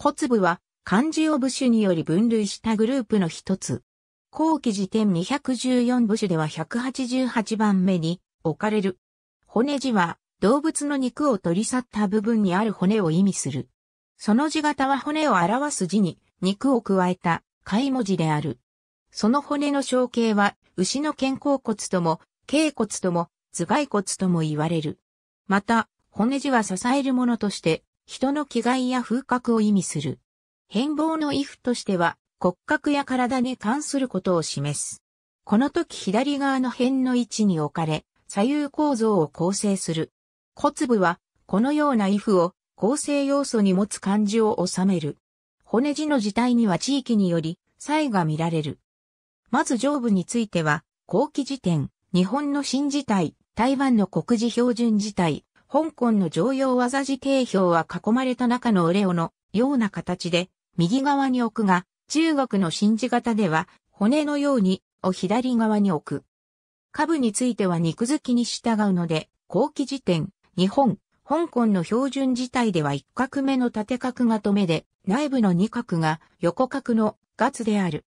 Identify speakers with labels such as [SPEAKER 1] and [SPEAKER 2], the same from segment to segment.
[SPEAKER 1] 骨部は漢字を部首により分類したグループの一つ。
[SPEAKER 2] 後期時点214部首では188番目に置かれる。骨字は動物の肉を取り去った部分にある骨を意味する。その字型は骨を表す字に肉を加えた貝文字である。その骨の象形は牛の肩甲骨とも、頸骨とも、頭蓋骨とも言われる。また、骨字は支えるものとして人の気概や風格を意味する。変貌の衣服としては、骨格や体に関することを示す。この時左側の辺の位置に置かれ、左右構造を構成する。小粒は、このような衣服を構成要素に持つ漢字を収める。骨地の字体には地域により、差異が見られる。まず上部については、後期時点、日本の新字体、台湾の国字標準字体、香港の常用技字形表は囲まれた中のオレオのような形で、右側に置くが、中国の新字型では、骨のように、を左側に置く。下部については肉付きに従うので、後期時点、日本、香港の標準自体では一角目の縦角が止めで、内部の二角が横角のガツである。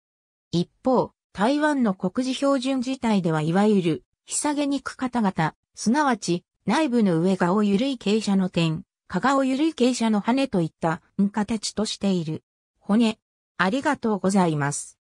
[SPEAKER 2] 一方、台湾の国事標準自体ではいわゆる、日下げ肉方々、すなわち、内部の上がお緩い傾斜の点、加がお緩い傾斜の羽といった
[SPEAKER 1] ん形としている。骨、ありがとうございます。